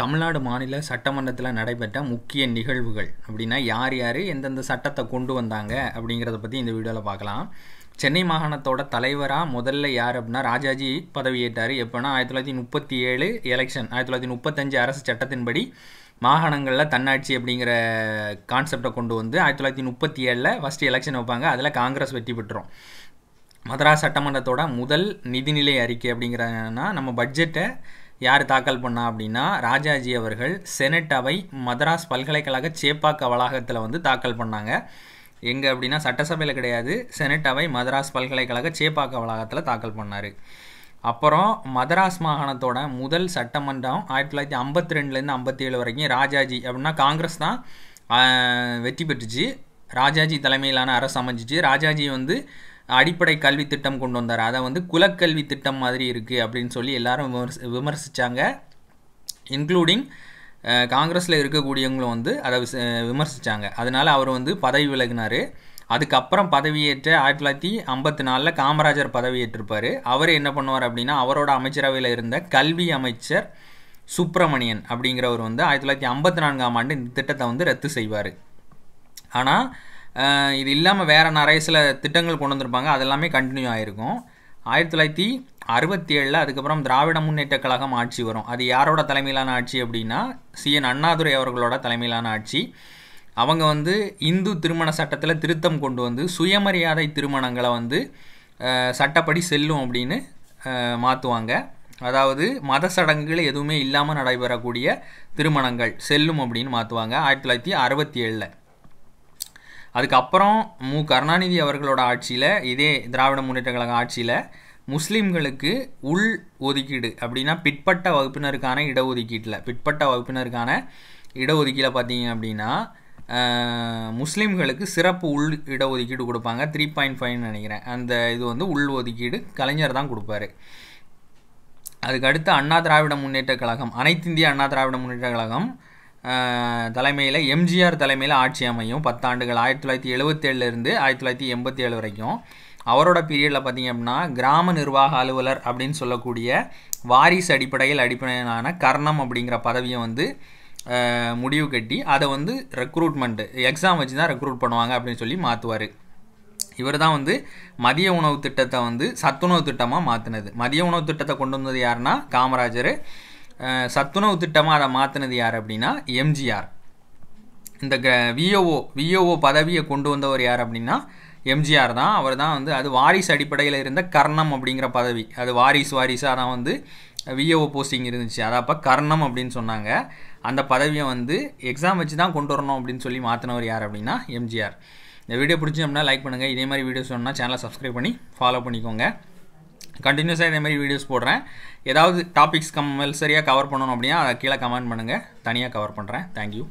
தமிழ்நாடு மாநில சட்டமன்றத்தில் நடைபெற்ற முக்கிய நிகழ்வுகள் அப்படின்னா யார் யார் எந்தெந்த சட்டத்தை கொண்டு வந்தாங்க அப்படிங்கிறத பற்றி இந்த வீடியோவில் பார்க்கலாம் சென்னை மாகாணத்தோட தலைவராக முதல்ல யார் அப்படின்னா ராஜாஜி பதவியேற்றார் எப்போனா ஆயிரத்தி தொள்ளாயிரத்தி முப்பத்தி ஏழு எலெக்ஷன் ஆயிரத்தி தொள்ளாயிரத்தி முப்பத்தஞ்சு அரசு சட்டத்தின்படி மாகாணங்களில் தன்னாட்சி அப்படிங்கிற கான்செப்டை கொண்டு வந்து ஆயிரத்தி தொள்ளாயிரத்தி முப்பத்தி ஏழில் ஃபஸ்ட்டு எலெக்ஷன் வைப்பாங்க அதில் காங்கிரஸ் வெற்றி பெற்றோம் மதராஸ் சட்டமன்றத்தோட முதல் நிதிநிலை அறிக்கை அப்படிங்கிறனா நம்ம பட்ஜெட்டை யார் தாக்கல் பண்ணா அப்படின்னா ராஜாஜி அவர்கள் செனட் அவை மதராஸ் பல்கலைக்கழக சேப்பாக்க வளாகத்தில் வந்து தாக்கல் பண்ணாங்க எங்கே அப்படின்னா சட்டசபையில் கிடையாது செனட் அவை மதராஸ் பல்கலைக்கழக சேப்பாக்க வளாகத்தில் தாக்கல் பண்ணார் அப்புறம் மதராஸ் மாகாணத்தோட முதல் சட்டமன்றம் ஆயிரத்தி தொள்ளாயிரத்தி ஐம்பத்தி ரெண்டுலேருந்து ஐம்பத்தி ஏழு வரைக்கும் ராஜாஜி அப்படின்னா காங்கிரஸ் தான் வெற்றி பெற்றுச்சு ராஜாஜி தலைமையிலான அரசு அமைஞ்சிச்சு ராஜாஜி வந்து அடிப்படை கல்வி திட்டம் கொண்டு வந்தார் அதை வந்து குலக்கல்வி திட்டம் மாதிரி இருக்குது அப்படின்னு சொல்லி எல்லாரும் விமர்சி விமர்சித்தாங்க இன்க்ளூடிங் காங்கிரஸில் இருக்கக்கூடியவங்களும் வந்து அதை விமர்சித்தாங்க அதனால் அவர் வந்து பதவி விலகினார் அதுக்கப்புறம் பதவியேற்ற ஆயிரத்தி தொள்ளாயிரத்தி ஐம்பத்தி நாலில் காமராஜர் பதவியேற்றிருப்பார் அவர் என்ன பண்ணுவார் அப்படின்னா அவரோட அமைச்சரவையில் இருந்த கல்வி அமைச்சர் சுப்பிரமணியன் அப்படிங்கிறவர் வந்து ஆயிரத்தி தொள்ளாயிரத்தி ஐம்பத்தி நான்காம் ஆண்டு இந்த திட்டத்தை வந்து ரத்து செய்வார் ஆனால் இது இல்லாமல் வேறு நிறைய சில திட்டங்கள் கொண்டு வந்திருப்பாங்க அதெல்லாமே கண்டினியூ ஆகிருக்கும் ஆயிரத்தி தொள்ளாயிரத்தி அறுபத்தி ஏழில் அதுக்கப்புறம் திராவிட முன்னேற்ற கழகம் ஆட்சி வரும் அது யாரோட தலைமையிலான ஆட்சி அப்படின்னா சி என் அண்ணாதுரை அவர்களோட தலைமையிலான ஆட்சி அவங்க வந்து இந்து திருமண சட்டத்தில் திருத்தம் கொண்டு வந்து சுயமரியாதை திருமணங்களை வந்து சட்டப்படி செல்லும் அப்படின்னு மாற்றுவாங்க அதாவது மத சடங்குகள் எதுவுமே இல்லாமல் நடைபெறக்கூடிய திருமணங்கள் செல்லும் அப்படின்னு மாற்றுவாங்க ஆயிரத்தி தொள்ளாயிரத்தி அறுபத்தி ஏழில் அதுக்கப்புறம் மு கருணாநிதி அவர்களோட ஆட்சியில் இதே திராவிட முன்னேற்ற கழக ஆட்சியில் முஸ்லீம்களுக்கு உள் ஒதுக்கீடு அப்படின்னா பிற்பட்ட வகுப்பினருக்கான இடஒதுக்கீட்டில் பிற்பட்ட வகுப்பினருக்கான இடஒதுக்கீடில் பார்த்தீங்க அப்படின்னா முஸ்லீம்களுக்கு சிறப்பு உள் இடஒதுக்கீடு கொடுப்பாங்க த்ரீ பாயிண்ட் ஃபைவ்னு நினைக்கிறேன் அந்த இது வந்து உள் ஒதுக்கீடு கலைஞர் தான் கொடுப்பாரு அதுக்கடுத்து அண்ணா திராவிட முன்னேற்ற கழகம் அனைத்து இந்திய அண்ணா திராவிட முன்னேற்ற கழகம் தலைமையில் எம்ஜிஆர் தலைமையில் ஆட்சி அமையும் பத்தாண்டுகள் ஆயிரத்தி தொள்ளாயிரத்தி எழுபத்தேழுலேருந்து ஆயிரத்தி தொள்ளாயிரத்தி எண்பத்தி ஏழு வரைக்கும் அவரோட பீரியடில் பார்த்திங்க அப்படின்னா கிராம நிர்வாக அலுவலர் அப்படின்னு சொல்லக்கூடிய வாரிசு அடிப்படையில் அடிப்படையிலான கர்ணம் அப்படிங்கிற பதவியை வந்து முடிவு கட்டி அதை வந்து ரெக்ரூட்மெண்ட்டு எக்ஸாம் வச்சு தான் ரெக்ரூட் பண்ணுவாங்க அப்படின்னு சொல்லி மாற்றுவார் இவர் தான் வந்து மதிய உணவு திட்டத்தை வந்து சத்துணவு திட்டமாக மாற்றினது மதிய உணவு திட்டத்தை கொண்டு வந்தது யாருன்னா காமராஜர் சத்துணவு திட்டமாக அதை மாற்றினது யார் அப்படின்னா எம்ஜிஆர் இந்த க விஓஓ விஓஓ பதவியை கொண்டு வந்தவர் யார் அப்படின்னா எம்ஜிஆர் தான் அவர் தான் வந்து அது வாரிசு அடிப்படையில் இருந்த கர்ணம் அப்படிங்கிற பதவி அது வாரிசு வாரிசாக தான் வந்து விஓஓ போஸ்டிங் இருந்துச்சு அதை அப்போ கர்ணம் அப்படின்னு சொன்னாங்க அந்த பதவியை வந்து எக்ஸாம் வச்சு தான் கொண்டு வரணும் அப்படின்னு சொல்லி மாற்றினவர் யார் அப்படின்னா எம்ஜிஆர் இந்த வீடியோ அப்படின்னா லைக் பண்ணுங்கள் இதே மாதிரி வீடியோஸ் வேணும்னா சேனலை சப்ஸ்கிரைப் பண்ணி ஃபாலோ பண்ணிக்கோங்க கண்டினியூஸாக இதே மாதிரி வீடியோஸ் போடுறேன் ஏதாவது டாபிக்ஸ் கம்பல்சரியாக கவர் பண்ணணும் அப்படின்னா அதை கீழே கமெண்ட் பண்ணுங்கள் தனியாக கவர் பண்ணுறேன் தேங்க்யூ